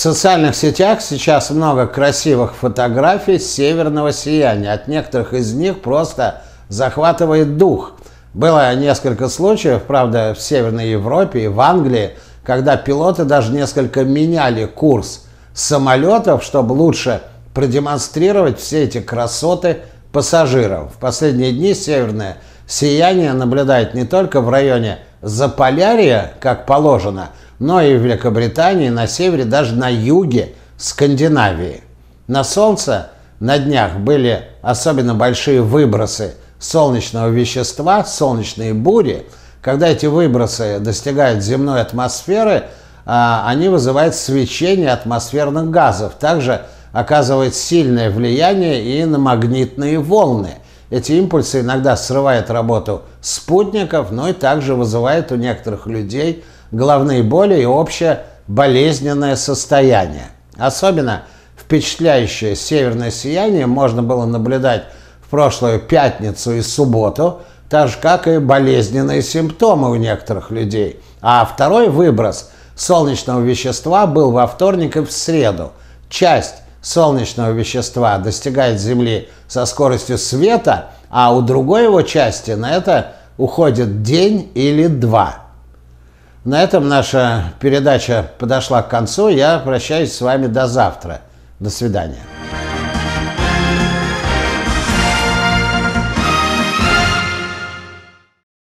социальных сетях сейчас много красивых фотографий северного сияния. От некоторых из них просто захватывает дух. Было несколько случаев, правда, в Северной Европе и в Англии, когда пилоты даже несколько меняли курс самолетов, чтобы лучше продемонстрировать все эти красоты пассажирам. В последние дни северное сияние наблюдает не только в районе Заполярья, как положено, но и в Великобритании, на севере, даже на юге Скандинавии. На Солнце на днях были особенно большие выбросы солнечного вещества, солнечные бури. Когда эти выбросы достигают земной атмосферы, а, они вызывают свечение атмосферных газов. Также оказывает сильное влияние и на магнитные волны. Эти импульсы иногда срывают работу спутников, но и также вызывают у некоторых людей головные боли и общее болезненное состояние. Особенно впечатляющее северное сияние можно было наблюдать в прошлую пятницу и субботу, так же как и болезненные симптомы у некоторых людей. А второй выброс солнечного вещества был во вторник и в среду. Часть солнечного вещества достигает Земли со скоростью света, а у другой его части на это уходит день или два. На этом наша передача подошла к концу. Я прощаюсь с вами до завтра. До свидания.